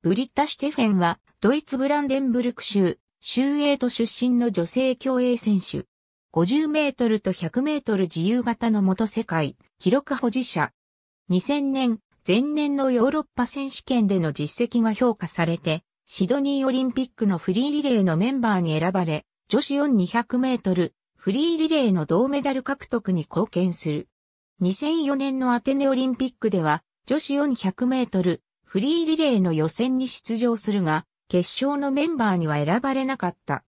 ブリッタ・シュテフェンは、ドイツブランデンブルク州、州営都出身の女性競泳選手。50メートルと100メートル自由形の元世界、記録保持者。2000年、前年のヨーロッパ選手権での実績が評価されて、シドニーオリンピックのフリーリレーのメンバーに選ばれ、女子4200メートル、フリーリレーの銅メダル獲得に貢献する。2004年のアテネオリンピックでは、女子400メートル、フリーリレーの予選に出場するが、決勝のメンバーには選ばれなかった。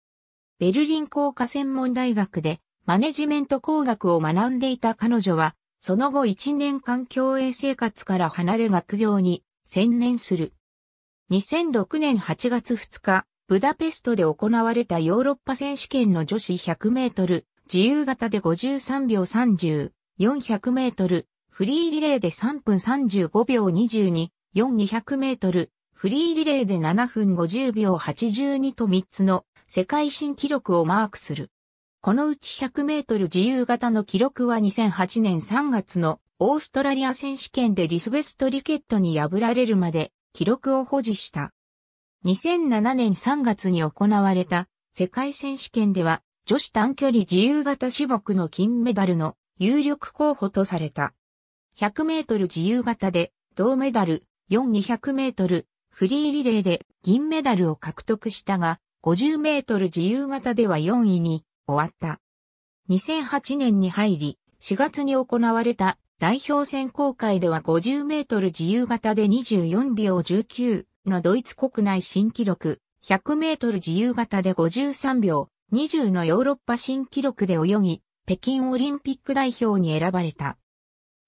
ベルリン工科専門大学でマネジメント工学を学んでいた彼女は、その後1年間競泳生活から離れ学業に専念する。2006年8月2日、ブダペストで行われたヨーロッパ選手権の女子100メートル、自由形で53秒30、400メートル、フリーリレーで3分35秒22、4200メートル、フリーリレーで7分50秒82と3つの世界新記録をマークする。このうち100メートル自由形の記録は2008年3月のオーストラリア選手権でリスベストリケットに破られるまで記録を保持した。2007年3月に行われた世界選手権では女子短距離自由形種目の金メダルの有力候補とされた。100メートル自由形で銅メダル、4200メートルフリーリレーで銀メダルを獲得したが、50メートル自由形では4位に終わった。2008年に入り、4月に行われた代表選考会では50メートル自由形で24秒19のドイツ国内新記録、100メートル自由形で53秒20のヨーロッパ新記録で泳ぎ、北京オリンピック代表に選ばれた。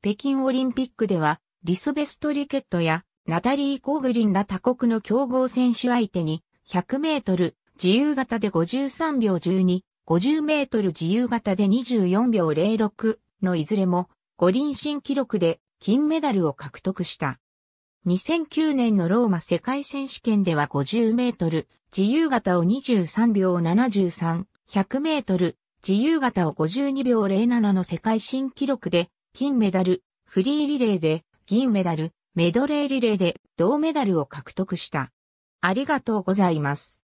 北京オリンピックでは、リスベストリケットやナタリー・コーグリンら他国の競合選手相手に、100メートル自由形で53秒12、50メートル自由形で24秒06のいずれも五輪新記録で金メダルを獲得した。2009年のローマ世界選手権では50メートル自由形を23秒73、100メートル自由形を52秒07の世界新記録で金メダル、フリーリレーで銀メダル、メドレーリレーで銅メダルを獲得した。ありがとうございます。